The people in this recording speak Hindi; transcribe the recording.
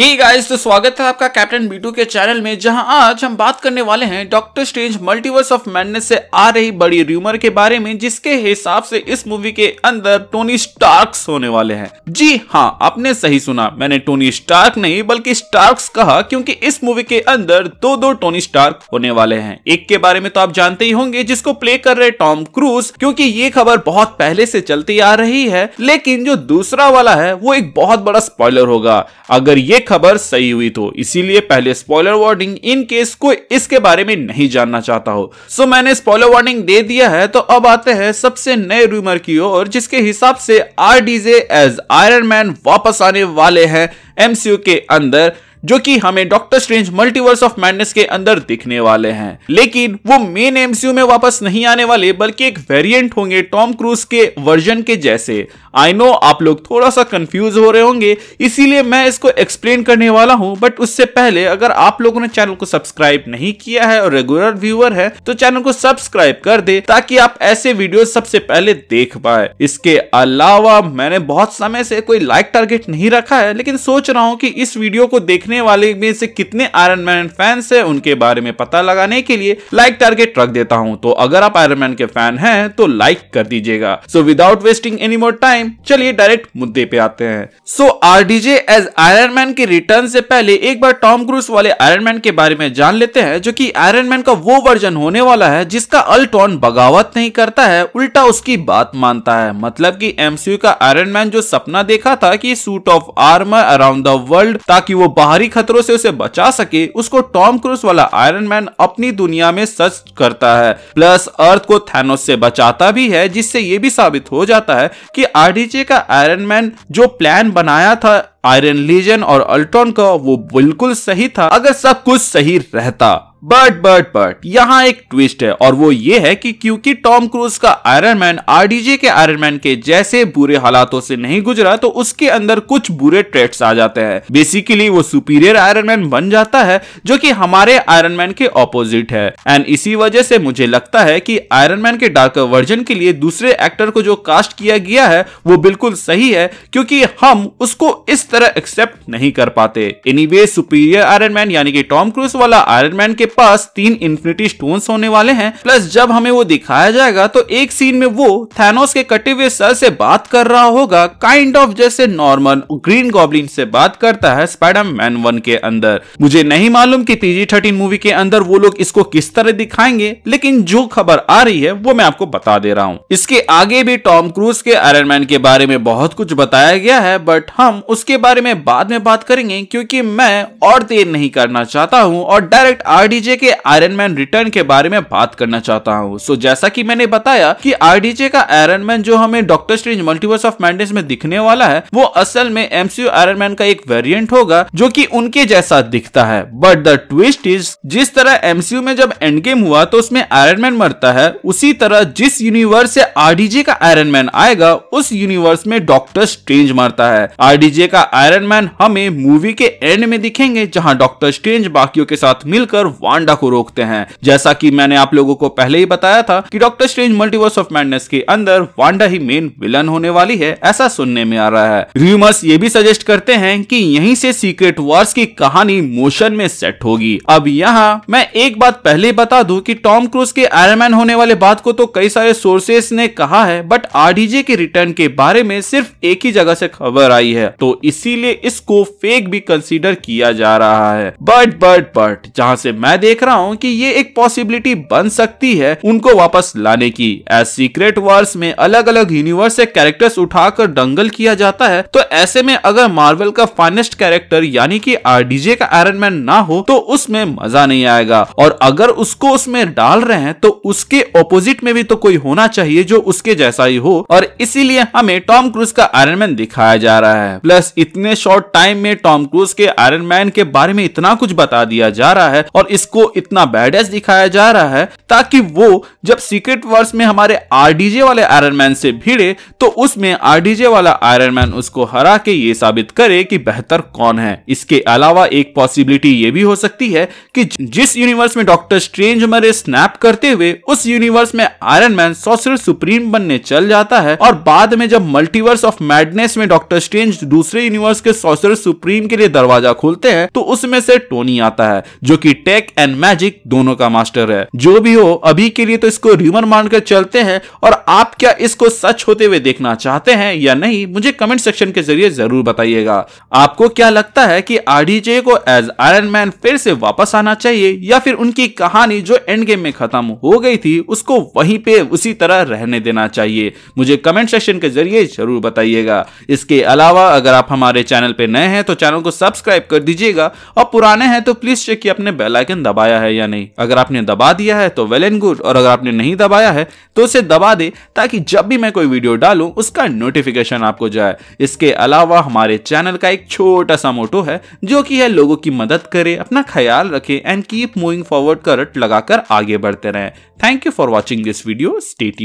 ही hey गाइस तो स्वागत है आपका कैप्टन बीटू के चैनल में जहां आज हम बात करने वाले हैं Doctor Strange Multiverse of Madness से आ रही बड़ी र्यूमर के बारे में जिसके हिसाब से इस मूवी के अंदर टोनी स्टार्क्स होने वाले हैं जी हां आपने सही सुना मैंने टोनी स्टार्क नहीं बल्कि स्टार्क्स कहा क्योंकि इस मूवी के अंदर दो दो टोनी स्टार्क होने वाले हैं एक के बारे में तो आप जानते ही होंगे जिसको प्ले कर रहे टॉम क्रूज क्योंकि ये खबर बहुत पहले से चलती आ रही है लेकिन जो दूसरा वाला है वो एक बहुत बड़ा स्पॉयलर होगा अगर ये खबर सही हुई तो इसीलिए पहले स्पॉइलर वार्निंग इन केस को इसके बारे में नहीं जानना चाहता हो सो so, मैंने स्पॉइलर वार्निंग दे दिया है तो अब आते हैं सबसे नए रूमर की ओर जिसके हिसाब से R DJ as Iron Man वापस आने वाले हैं एमसीयू के अंदर जो कि हमें Doctor Strange Multiverse of Madness के अंदर दिखने वाले हैं लेकिन वो मेन एमसीयू में वापस नहीं आने वाले बल्कि एक वेरिएंट होंगे टॉम क्रूज के वर्जन के जैसे आई नो आप लोग थोड़ा सा कंफ्यूज हो रहे होंगे इसीलिए मैं इसको एक्सप्लेन करने वाला हूं बट उससे पहले अगर आप लोगों ने चैनल को सब्सक्राइब नहीं किया है और रेगुलर व्यूअर है तो चैनल को सब्सक्राइब कर दे ताकि आप ऐसे वीडियो सबसे पहले देख पाए इसके अलावा मैंने बहुत समय से कोई लाइक टारगेट नहीं रखा है लेकिन सोच रहा हूँ कि इस वीडियो को देखने देखने वाले में से कितने आयरन मैन फैंस हैं उनके बारे में पता लगाने के लिए लाइक टारगेट रख देता हूँ तो अगर आप आयरन मैन के फैन हैं तो लाइक कर दीजिएगा so without wasting any more time चलिए डायरेक्ट मुद्दे पे आते हैं so R DJ as Iron Man के रिटर्न से पहले एक बार टॉम क्रूज वाले आयरन मैन के बारे में जान लेते हैं जो की आयरन मैन का वो वर्जन होने वाला है जिसका अल्टॉन बगावत नहीं करता है उल्टा उसकी बात मानता है मतलब की एमसीयू का आयरन मैन जो सपना देखा था कि suit of armour around the world ताकि वो बाहर बाहरी खतरों से उसे बचा सके उसको टॉम क्रूज वाला आयरन मैन अपनी दुनिया में सच करता है प्लस अर्थ को थैनोस से बचाता भी है जिससे ये भी साबित हो जाता है कि आरडीजे का आयरन मैन जो प्लान बनाया था आयरन लीजन और अल्ट्रॉन का वो बिल्कुल सही था अगर सब कुछ सही रहता बट बट बट यहाँ एक ट्विस्ट है और वो ये है कि क्योंकि टॉम क्रूज का आयरन मैन आरडीजे के आयरन मैन के जैसे बुरे हालातों से नहीं गुजरा तो उसके अंदर कुछ बुरे ट्रेट्स आ जाते हैं बेसिकली वो सुपीरियर आयरन मैन बन जाता है जो कि हमारे आयरन मैन के ऑपोजिट है एंड इसी वजह से मुझे लगता है कि आयरन मैन के डार्क वर्जन के लिए दूसरे एक्टर को जो कास्ट किया गया है वो बिल्कुल सही है क्योंकि हम उसको इस तरह एक्सेप्ट नहीं कर पाते एनी सुपीरियर आयरन मैन यानी कि टॉम क्रूज वाला आयरन मैन के पास तीन इन्फिनिटी स्टोन होने वाले हैं प्लस जब हमें वो दिखाया जाएगा तो एक सीन में वो थैनोस के कटे हुए सर से बात कर रहा होगा काइंड ऑफ जैसे नॉर्मल ग्रीन गॉबलिन से बात करता है स्पाइडर मैन वन के अंदर मुझे नहीं मालूम की पीजी थर्टीन मूवी के अंदर वो लोग इसको किस तरह दिखाएंगे लेकिन जो खबर आ रही है वो मैं आपको बता दे रहा हूँ इसके आगे भी टॉम क्रूज के आयरन मैन के बारे में बहुत कुछ बताया गया है बट हम उसके बारे में बाद में बात करेंगे क्योंकि मैं और देर नहीं करना चाहता हूँ और डायरेक्ट आर आरडीजे के आयरन मैन रिटर्न के बारे में बात करना चाहता हूँ सो so, जैसा कि मैंने बताया कि आरडीजे का आयरन मैन जो हमें Doctor Strange Multiverse of Madness में दिखने वाला है वो असल में एमसीयू आयरन मैन का एक वेरियंट होगा जो की उनके जैसा दिखता है बट द ट्विस्ट इज जिस तरह एमसीयू में जब एंड गेम हुआ तो उसमें आयरन मैन मरता है उसी तरह जिस यूनिवर्स से आरडीजे का आयरन मैन आएगा उस यूनिवर्स में डॉक्टर स्ट्रेंज मरता है आरडीजे का आयरन मैन हमें मूवी के एंड में दिखेंगे जहां डॉक्टर स्ट्रेंज बाकियों के साथ मिलकर वांडा को रोकते हैं जैसा कि मैंने आप लोगों को पहले ही बताया था कि Doctor Strange Multiverse of Madness के अंदर वांडा ही मेन विलन होने वाली है ऐसा सुनने में आ रहा है रूमर्स ये भी सजेस्ट करते हैं कि यहीं से सीक्रेट वॉर्स की कहानी मोशन में सेट होगी अब यहाँ मैं एक बात पहले बता दू की टॉम क्रूज के आयरमैन होने वाले बात को तो कई सारे सोर्सेस ने कहा है बट आरडीजे के रिटर्न के बारे में सिर्फ एक ही जगह से खबर आई है तो इसीलिए इसको फेक भी कंसीडर किया जा रहा है बट बट बट जहाँ से मैं मैं देख रहा हूँ कि ये एक पॉसिबिलिटी बन सकती है उनको वापस लाने की एज सीक्रेट वर्स में अलग अलग यूनिवर्स से कैरेक्टर्स उठाकर दंगल किया जाता है तो ऐसे में अगर मार्वल का फाइनेस्ट कैरेक्टर यानी कि आरडीजे का आयरन मैन ना हो तो उसमें मजा नहीं आएगा और अगर उसको उसमें डाल रहे हैं तो उसके ऑपोजिट में भी तो कोई होना चाहिए जो उसके जैसा ही हो और इसीलिए हमें टॉम क्रूज का आयरन मैन दिखाया जा रहा है प्लस इतने शॉर्ट टाइम में टॉम क्रूज के आयरन मैन के बारे में इतना कुछ बता दिया जा रहा है और इस इसको इतना बैडेस दिखाया जा रहा है ताकि वो जब सीक्रेट वर्स में हमारे आरडीजे वाले आयरन मैन से भिड़े तो उसमें आरडीजे वाला आयरन मैन उसको हरा के ये साबित करे कि बेहतर कौन है इसके अलावा एक पॉसिबिलिटी ये भी हो सकती है कि जिस यूनिवर्स में डॉक्टर स्ट्रेंज मरे स्नैप करते हुए उस यूनिवर्स में आयरन मैन सॉसर सुप्रीम बनने चल जाता है और बाद में जब मल्टीवर्स ऑफ मैडनेस में डॉक्टर स्ट्रेंज दूसरे यूनिवर्स के सॉसर सुप्रीम के लिए दरवाजा खोलते हैं तो उसमें से टोनी आता है जो कि टेक एंड मैजिक दोनों का मास्टर है जो भी हो अभी के लिए तो इसको र्यूमर मानकर चलते हैं और आप क्या इसको सच होते हुए देखना चाहते हैं या नहीं मुझे कमेंट सेक्शन के जरिए जरूर बताइएगा आपको क्या लगता है कि आरडीजे को एज आयरन मैन फिर से वापस आना चाहिए या फिर उनकी कहानी जो एंड गेम में खत्म हो गई थी उसको वहीं पे उसी तरह रहने देना चाहिए मुझे कमेंट सेक्शन के जरिए जरूर बताइएगा इसके अलावा अगर आप हमारे चैनल पे नए हैं तो चैनल को सब्सक्राइब कर दीजिएगा और पुराने हैं तो प्लीज चेक अपने बेलाइकन दबाया है या नहीं अगर आपने दबा दिया है तो वेल एंड गुड और अगर आपने नहीं दबाया है तो उसे दबा दे ताकि जब भी मैं कोई वीडियो डालूं उसका नोटिफिकेशन आपको जाए इसके अलावा हमारे चैनल का एक छोटा सा मोटो है जो कि है लोगों की मदद करे अपना ख्याल रखे एंड कीप मूविंग फॉरवर्ड का रट लगाकर आगे बढ़ते रहे thank you for watching this video stay